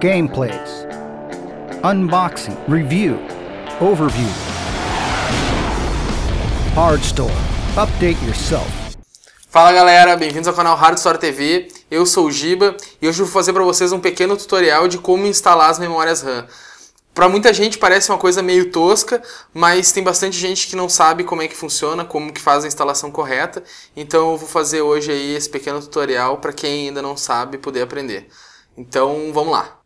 gameplays, unboxing, review, overview, hard store, update yourself. Fala galera, bem-vindos ao canal Hard Store TV. Eu sou o Giba e hoje vou fazer para vocês um pequeno tutorial de como instalar as memórias RAM. Para muita gente parece uma coisa meio tosca, mas tem bastante gente que não sabe como é que funciona, como que faz a instalação correta. Então eu vou fazer hoje aí esse pequeno tutorial para quem ainda não sabe poder aprender. Então vamos lá.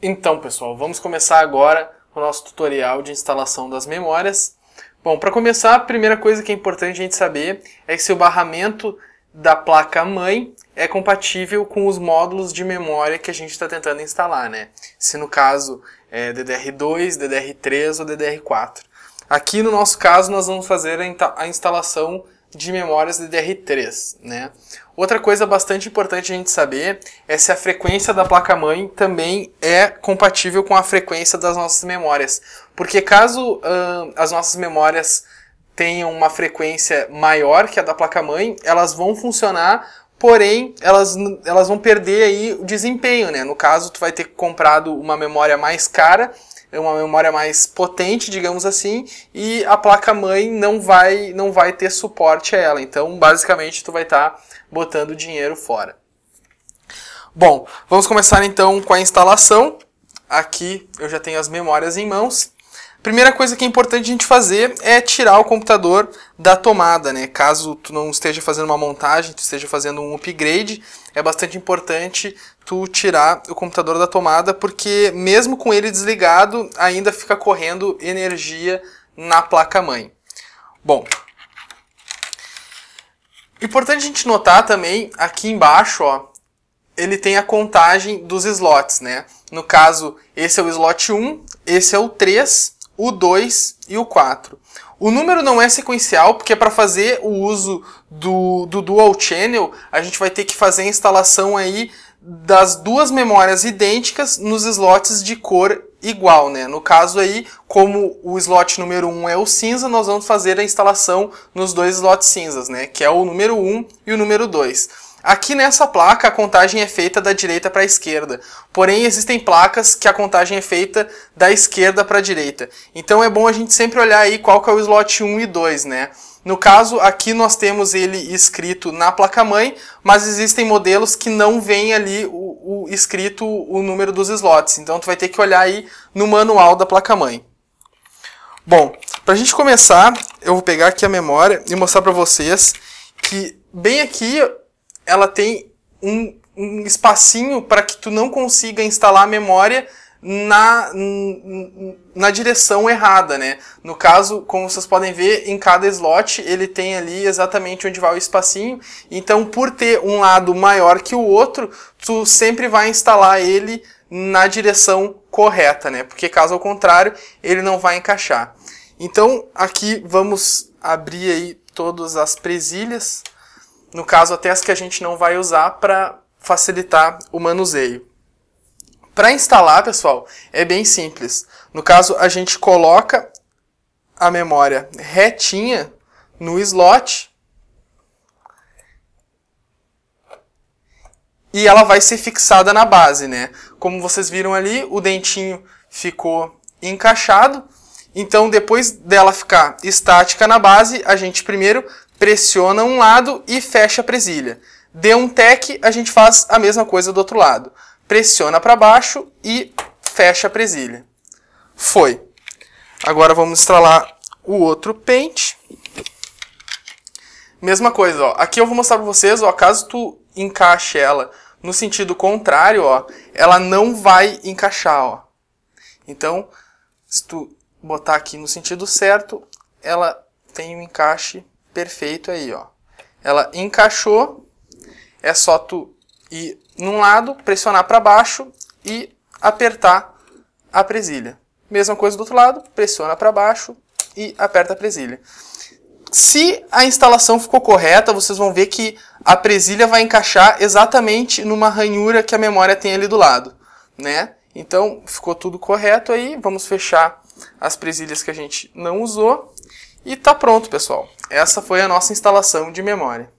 Então, pessoal, vamos começar agora o nosso tutorial de instalação das memórias. Bom, para começar, a primeira coisa que é importante a gente saber é que se o barramento da placa mãe é compatível com os módulos de memória que a gente está tentando instalar, né? Se no caso é DDR2, DDR3 ou DDR4. Aqui no nosso caso nós vamos fazer a instalação de memórias DDR3, né? Outra coisa bastante importante a gente saber é se a frequência da placa-mãe também é compatível com a frequência das nossas memórias. Porque caso uh, as nossas memórias tenham uma frequência maior que a da placa-mãe, elas vão funcionar porém elas, elas vão perder aí o desempenho, né? No caso, tu vai ter comprado uma memória mais cara, uma memória mais potente, digamos assim, e a placa mãe não vai não vai ter suporte a ela. Então, basicamente, tu vai estar tá botando dinheiro fora. Bom, vamos começar então com a instalação. Aqui eu já tenho as memórias em mãos. Primeira coisa que é importante a gente fazer é tirar o computador da tomada, né? Caso tu não esteja fazendo uma montagem, tu esteja fazendo um upgrade, é bastante importante tu tirar o computador da tomada, porque mesmo com ele desligado, ainda fica correndo energia na placa mãe. Bom, importante a gente notar também aqui embaixo, ó, ele tem a contagem dos slots, né? No caso, esse é o slot 1, esse é o 3 o 2 e o 4. O número não é sequencial, porque para fazer o uso do, do Dual Channel, a gente vai ter que fazer a instalação aí das duas memórias idênticas nos slots de cor igual, né? No caso aí, como o slot número 1 um é o cinza, nós vamos fazer a instalação nos dois slots cinzas, né? Que é o número 1 um e o número 2. Aqui nessa placa a contagem é feita da direita para a esquerda, porém existem placas que a contagem é feita da esquerda para a direita. Então é bom a gente sempre olhar aí qual que é o slot 1 e 2, né? No caso, aqui nós temos ele escrito na placa-mãe, mas existem modelos que não vem ali o, o, escrito o número dos slots, então tu vai ter que olhar aí no manual da placa-mãe. Bom, para a gente começar, eu vou pegar aqui a memória e mostrar para vocês que bem aqui ela tem um, um espacinho para que tu não consiga instalar a memória na, na direção errada, né? No caso, como vocês podem ver, em cada slot ele tem ali exatamente onde vai o espacinho. Então, por ter um lado maior que o outro, tu sempre vai instalar ele na direção correta, né? Porque caso ao contrário, ele não vai encaixar. Então, aqui vamos abrir aí todas as presilhas no caso até as que a gente não vai usar para facilitar o manuseio. Para instalar, pessoal, é bem simples. No caso, a gente coloca a memória retinha no slot e ela vai ser fixada na base, né? Como vocês viram ali, o dentinho ficou encaixado. Então, depois dela ficar estática na base, a gente primeiro pressiona um lado e fecha a presilha. Dê um tec, a gente faz a mesma coisa do outro lado. Pressiona para baixo e fecha a presilha. Foi. Agora vamos instalar o outro pente. Mesma coisa, ó. Aqui eu vou mostrar para vocês, ó, caso tu encaixe ela no sentido contrário, ó, ela não vai encaixar, ó. Então, se tu botar aqui no sentido certo, ela tem um encaixe perfeito aí, ó. Ela encaixou, é só tu ir num lado, pressionar para baixo e apertar a presilha. Mesma coisa do outro lado, pressiona para baixo e aperta a presilha. Se a instalação ficou correta, vocês vão ver que a presilha vai encaixar exatamente numa ranhura que a memória tem ali do lado, né? Então, ficou tudo correto aí, vamos fechar as presilhas que a gente não usou e tá pronto, pessoal. Essa foi a nossa instalação de memória.